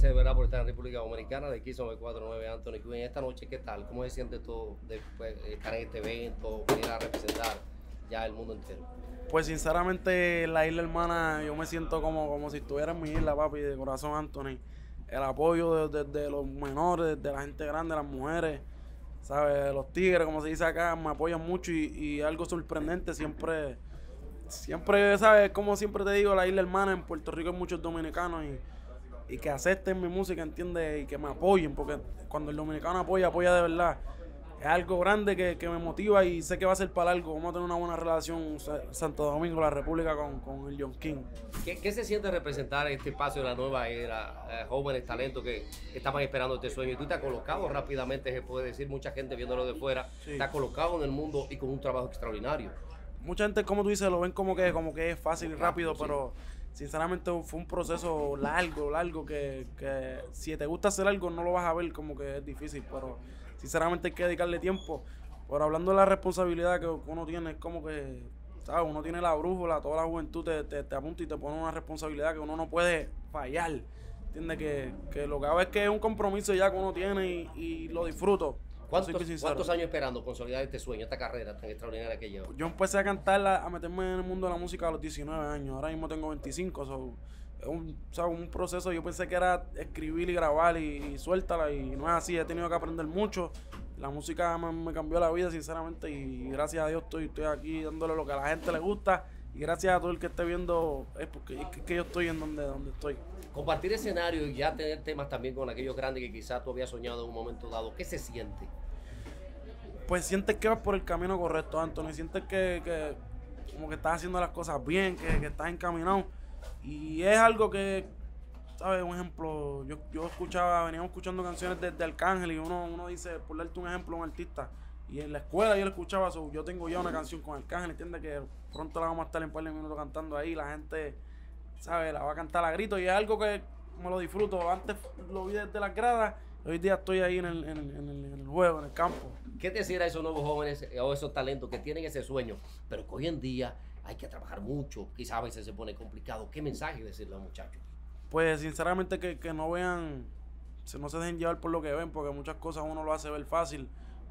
gracias de por estar en República Dominicana. De aquí 49 Anthony Quinn. Esta noche, ¿qué tal? ¿Cómo se siente todo de pues, estar en este evento, venir a representar ya el mundo entero? Pues sinceramente, la isla hermana, yo me siento como, como si estuviera en mi isla, papi, de corazón, Anthony. El apoyo desde de, los menores, de la gente grande, las mujeres, ¿sabes? Los tigres, como se dice acá, me apoyan mucho y, y algo sorprendente siempre siempre, ¿sabes? Como siempre te digo, la isla hermana en Puerto Rico hay muchos dominicanos y y que acepten mi música, entiende Y que me apoyen, porque cuando el dominicano apoya, apoya de verdad. Es algo grande que, me motiva y sé que va a ser para algo. Vamos a tener una buena relación Santo Domingo, la República, con, con el John King. ¿Qué, se siente representar este espacio de la nueva era, eh, jóvenes talentos que, estaban esperando este sueño? Y tú te has colocado rápidamente, se puede decir, mucha gente viéndolo de fuera, te has colocado en el mundo y con un trabajo extraordinario. Mucha gente, como tú dices, lo ven como que, como que es fácil y rápido, pero sinceramente fue un proceso largo, largo, que, si te gusta hacer algo no lo vas a ver como que es difícil, pero sinceramente hay que dedicarle tiempo. Pero hablando de la responsabilidad que uno tiene, es como que, ¿sabes? Uno tiene la brújula, toda la juventud te, apunta y te pone una responsabilidad que uno no puede fallar. ¿Entiendes? Que, que lo que hago es que es un compromiso ya que uno tiene y, y lo disfruto. ¿Cuántos, años esperando consolidar este sueño, esta carrera tan extraordinaria que lleva? Yo empecé a cantar, a meterme en el mundo de la música a los 19 años. Ahora mismo tengo 25. es un, un proceso. Yo pensé que era escribir y grabar y, suéltala. Y no es así. He tenido que aprender mucho. La música me, cambió la vida, sinceramente. Y gracias a Dios estoy, aquí dándole lo que a la gente le gusta. Y gracias a todo el que esté viendo, es porque que yo estoy en donde, donde estoy. Compartir escenario y ya tener temas también con aquellos grandes que quizás tú habías soñado en un momento dado, ¿qué se siente? pues sientes que vas por el camino correcto, Antonio. Sientes que, que como que estás haciendo las cosas bien, que, que, estás encaminado. Y es algo que, ¿sabes? Un ejemplo, yo, yo escuchaba, veníamos escuchando canciones desde Arcángel y uno, uno dice, por darte un ejemplo, un artista. Y en la escuela yo le escuchaba, yo tengo ya una canción con Arcángel, entiende que pronto la vamos a estar en par de minutos cantando ahí, la gente, ¿sabes? La va a cantar a grito y es algo que me lo disfruto. Antes lo vi desde las gradas, hoy día estoy ahí en el juego, en el campo. ¿Qué decir a esos nuevos jóvenes eh, o esos talentos que tienen ese sueño, pero que hoy en día hay que trabajar mucho, quizás a veces se pone complicado? ¿Qué mensaje decirle a los muchachos? Pues sinceramente que, no vean, no se dejen llevar por lo que ven, porque muchas cosas uno lo hace ver fácil,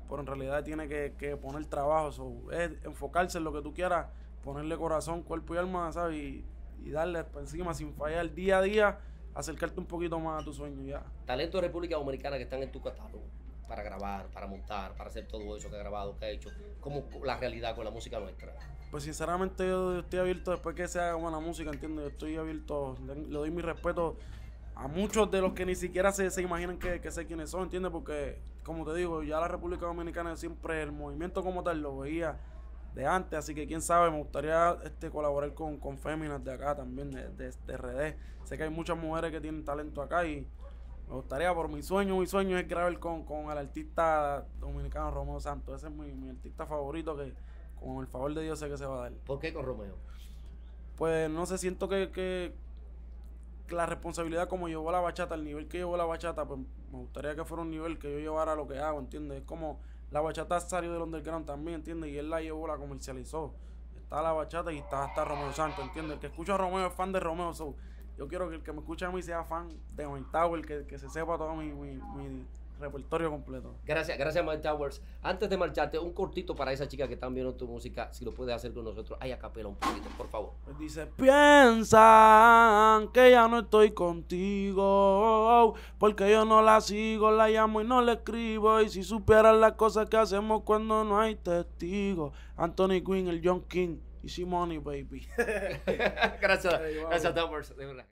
pero en realidad tiene que, poner trabajo, es enfocarse en lo que tú quieras, ponerle corazón, cuerpo y alma, ¿sabes? Y, darle por encima sin fallar día a día, acercarte un poquito más a tu sueño ya. Talento de República Dominicana que están en tu catálogo para grabar, para montar, para hacer todo eso que ha grabado, que ha hecho, como la realidad con la música nuestra. Pues sinceramente yo estoy abierto después que se haga buena música, entiendo, yo estoy abierto, le doy mi respeto a muchos de los que ni siquiera se, se imaginan que, sé quiénes son, entiende, Porque, como te digo, ya la República Dominicana siempre el movimiento como tal lo veía de antes, así que quién sabe, me gustaría este, colaborar con, con féminas de acá también, de, de, de RD. Sé que hay muchas mujeres que tienen talento acá y me gustaría, por mi sueño, mi sueño es grabar con, con el artista dominicano Romeo Santos. Ese es mi, artista favorito que con el favor de Dios sé que se va a dar. ¿Por qué con Romeo? Pues no sé, siento que, que la responsabilidad como llevó la bachata, el nivel que llevó la bachata, pues me gustaría que fuera un nivel que yo llevara lo que hago, ¿entiendes? Es como la bachata salió del underground también, ¿entiendes? Y él la llevó, la comercializó. Está la bachata y está hasta Romeo Santos, ¿entiendes? El que escucha a Romeo es fan de Romeo, Santos. Yo quiero que el que me escucha a mí sea fan de Mike Towers, que, se sepa todo mi, repertorio completo. Gracias, gracias Mike Towers. Antes de marcharte, un cortito para esa chica que está viendo tu música, si lo puede hacer con nosotros. Ay, a capela un poquito, por favor. Pues dice, Piensa que ya no estoy contigo, porque yo no la sigo, la llamo y no la escribo. Y si supieran las cosas que hacemos cuando no hay testigos. Anthony Quinn, el John King y Simone, baby. gracias, gracias Towers.